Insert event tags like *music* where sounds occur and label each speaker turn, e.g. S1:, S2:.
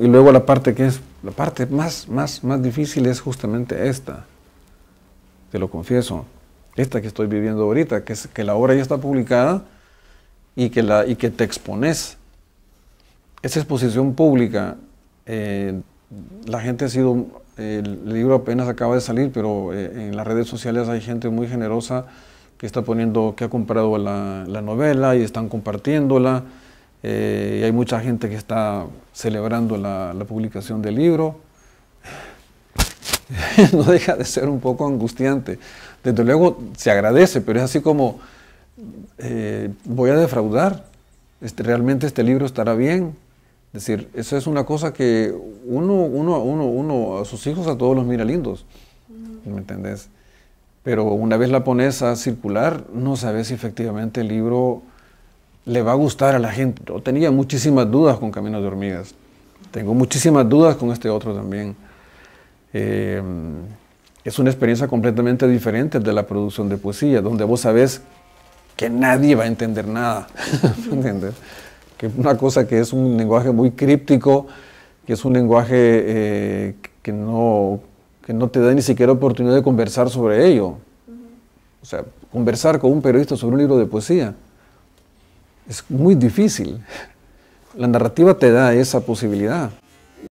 S1: Y luego la parte que es, la parte más, más, más difícil es justamente esta, te lo confieso, esta que estoy viviendo ahorita, que, es, que la obra ya está publicada y que, la, y que te expones. Esa exposición pública, eh, la gente ha sido, el libro apenas acaba de salir, pero eh, en las redes sociales hay gente muy generosa que está poniendo, que ha comprado la novela y están compartiéndola eh, y hay mucha gente que está celebrando la, publicación del libro. *laughs* no deja de ser un poco angustiante. Desde luego se agradece, pero es así como eh, voy a defraudar. Este, realmente este libro estará bien. Es decir, eso es una cosa que uno, uno, uno, uno a sus hijos a todos los mira lindos. ¿Me entendés? Pero una vez la pones a circular, no sabes si efectivamente el libro le va a gustar a la gente. Yo tenía muchísimas dudas con Caminos de Hormigas. Tengo muchísimas dudas con este otro también. Eh, es una experiencia completamente diferente de la producción de poesía, donde vos sabés que nadie va a entender nada. *laughs* Que una cosa que es un lenguaje muy críptico, que es un lenguaje eh, que, no, que no te da ni siquiera oportunidad de conversar sobre ello. O sea, conversar con un periodista sobre un libro de poesía es muy difícil. La narrativa te da esa posibilidad.